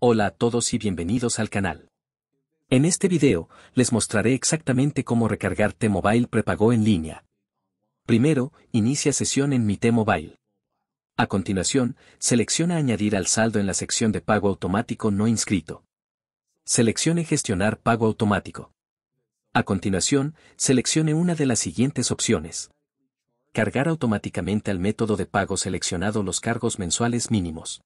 Hola a todos y bienvenidos al canal. En este video, les mostraré exactamente cómo recargar T-Mobile prepago en línea. Primero, inicia sesión en mi T-Mobile. A continuación, selecciona Añadir al saldo en la sección de pago automático no inscrito. Seleccione Gestionar pago automático. A continuación, seleccione una de las siguientes opciones. Cargar automáticamente al método de pago seleccionado los cargos mensuales mínimos.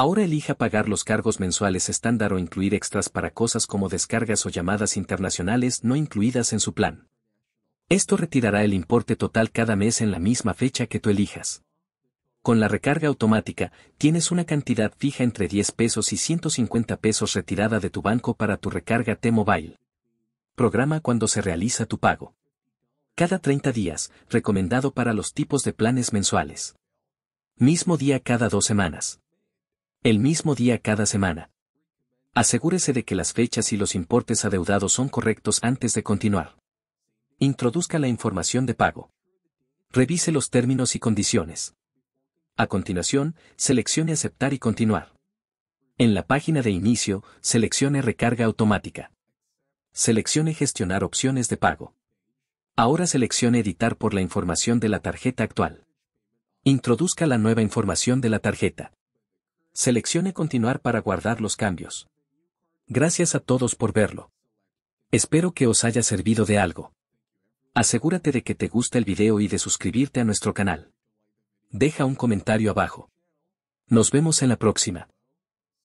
Ahora elija pagar los cargos mensuales estándar o incluir extras para cosas como descargas o llamadas internacionales no incluidas en su plan. Esto retirará el importe total cada mes en la misma fecha que tú elijas. Con la recarga automática, tienes una cantidad fija entre 10 pesos y 150 pesos retirada de tu banco para tu recarga T-Mobile. Programa cuando se realiza tu pago. Cada 30 días, recomendado para los tipos de planes mensuales. Mismo día cada dos semanas el mismo día cada semana. Asegúrese de que las fechas y los importes adeudados son correctos antes de continuar. Introduzca la información de pago. Revise los términos y condiciones. A continuación, seleccione Aceptar y continuar. En la página de inicio, seleccione Recarga automática. Seleccione Gestionar opciones de pago. Ahora seleccione Editar por la información de la tarjeta actual. Introduzca la nueva información de la tarjeta. Seleccione continuar para guardar los cambios. Gracias a todos por verlo. Espero que os haya servido de algo. Asegúrate de que te gusta el video y de suscribirte a nuestro canal. Deja un comentario abajo. Nos vemos en la próxima.